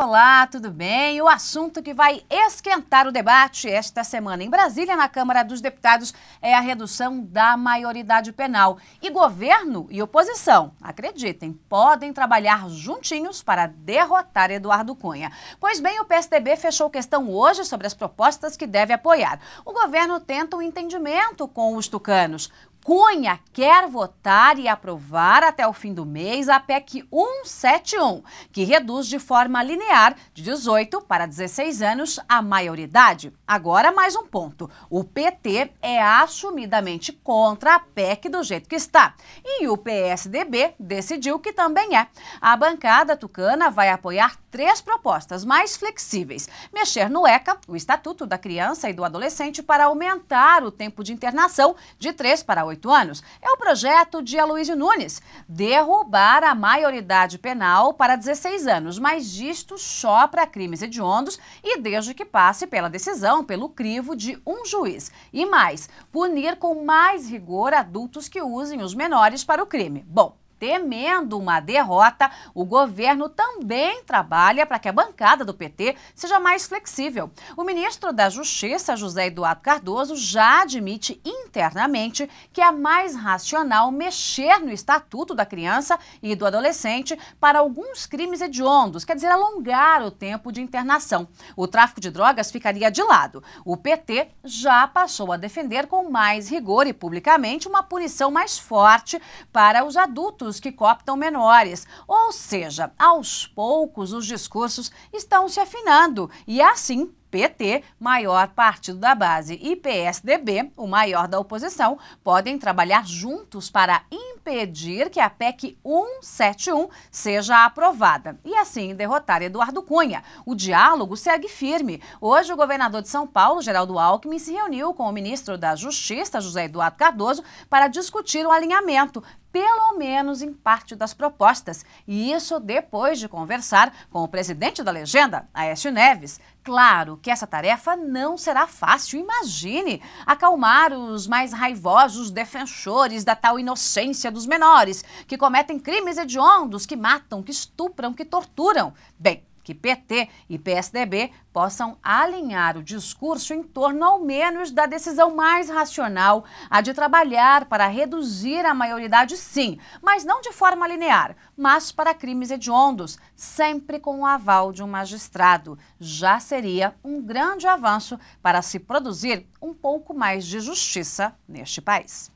Olá, tudo bem? O assunto que vai esquentar o debate esta semana em Brasília, na Câmara dos Deputados, é a redução da maioridade penal. E governo e oposição, acreditem, podem trabalhar juntinhos para derrotar Eduardo Cunha. Pois bem, o PSDB fechou questão hoje sobre as propostas que deve apoiar. O governo tenta um entendimento com os tucanos. Cunha quer votar e aprovar até o fim do mês a PEC 171, que reduz de forma linear de 18 para 16 anos a maioridade. Agora, mais um ponto: o PT é assumidamente contra a PEC do jeito que está. E o PSDB decidiu que também é. A bancada tucana vai apoiar três propostas mais flexíveis. Mexer no ECA, o Estatuto da Criança e do Adolescente, para aumentar o tempo de internação de 3 para 8 anos. É o projeto de Aloysio Nunes. Derrubar a maioridade penal para 16 anos, mas disto só para crimes hediondos e desde que passe pela decisão, pelo crivo de um juiz. E mais, punir com mais rigor adultos que usem os menores para o crime. Bom, temendo uma derrota, o governo também trabalha para que a bancada do PT seja mais flexível. O ministro da Justiça, José Eduardo Cardoso, já admite internamente que é mais racional mexer no Estatuto da Criança e do Adolescente para alguns crimes hediondos, quer dizer, alongar o tempo de internação. O tráfico de drogas ficaria de lado. O PT já passou a defender com mais rigor e publicamente uma punição mais forte para os adultos que cooptam menores. Ou seja, aos poucos os discursos estão se afinando e assim PT, maior partido da base, e PSDB, o maior da oposição, podem trabalhar juntos para impedir que a PEC 171 seja aprovada e assim derrotar Eduardo Cunha. O diálogo segue firme. Hoje, o governador de São Paulo, Geraldo Alckmin, se reuniu com o ministro da Justiça, José Eduardo Cardoso, para discutir o alinhamento pelo menos em parte das propostas. E isso depois de conversar com o presidente da legenda, Aécio Neves. Claro que essa tarefa não será fácil, imagine! Acalmar os mais raivosos defensores da tal inocência dos menores, que cometem crimes hediondos, que matam, que estupram, que torturam. Bem, que PT e PSDB possam alinhar o discurso em torno, ao menos, da decisão mais racional, a de trabalhar para reduzir a maioridade, sim, mas não de forma linear, mas para crimes hediondos, sempre com o aval de um magistrado. Já seria um grande avanço para se produzir um pouco mais de justiça neste país.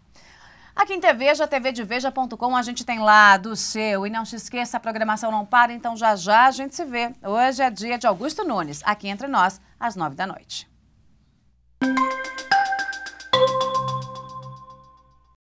Aqui em TV já tvdeveja.com, a gente tem lá do seu. E não se esqueça, a programação não para, então já já a gente se vê. Hoje é dia de Augusto Nunes, aqui entre nós, às nove da noite.